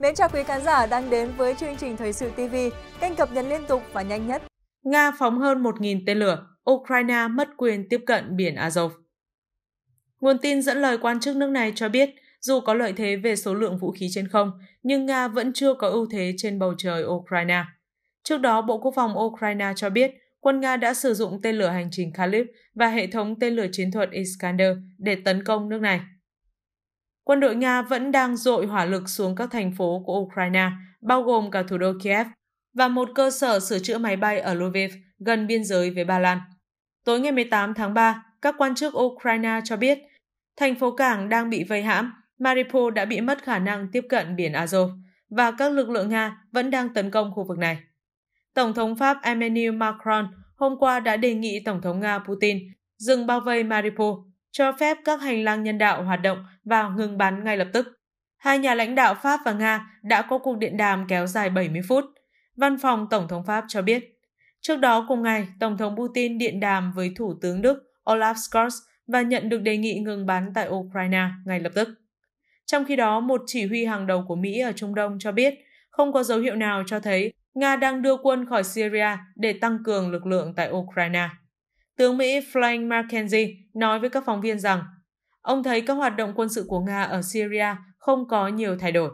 Mến chào quý khán giả đang đến với chương trình Thời sự TV, kênh cập nhật liên tục và nhanh nhất. Nga phóng hơn 1.000 tên lửa, Ukraine mất quyền tiếp cận biển Azov. Nguồn tin dẫn lời quan chức nước này cho biết, dù có lợi thế về số lượng vũ khí trên không, nhưng Nga vẫn chưa có ưu thế trên bầu trời Ukraine. Trước đó, Bộ Quốc phòng Ukraine cho biết quân Nga đã sử dụng tên lửa hành trình Khalib và hệ thống tên lửa chiến thuật Iskander để tấn công nước này quân đội Nga vẫn đang dội hỏa lực xuống các thành phố của Ukraine, bao gồm cả thủ đô Kiev, và một cơ sở sửa chữa máy bay ở Lviv gần biên giới với Ba Lan. Tối ngày 18 tháng 3, các quan chức Ukraine cho biết thành phố cảng đang bị vây hãm, Mariupol đã bị mất khả năng tiếp cận biển Azov và các lực lượng Nga vẫn đang tấn công khu vực này. Tổng thống Pháp Emmanuel Macron hôm qua đã đề nghị Tổng thống Nga Putin dừng bao vây Mariupol cho phép các hành lang nhân đạo hoạt động và ngừng bắn ngay lập tức. Hai nhà lãnh đạo Pháp và Nga đã có cuộc điện đàm kéo dài 70 phút. Văn phòng Tổng thống Pháp cho biết. Trước đó cùng ngày, Tổng thống Putin điện đàm với Thủ tướng Đức Olaf Scholz và nhận được đề nghị ngừng bắn tại Ukraine ngay lập tức. Trong khi đó, một chỉ huy hàng đầu của Mỹ ở Trung Đông cho biết không có dấu hiệu nào cho thấy Nga đang đưa quân khỏi Syria để tăng cường lực lượng tại Ukraine tướng Mỹ Frank McKenzie nói với các phóng viên rằng ông thấy các hoạt động quân sự của Nga ở Syria không có nhiều thay đổi.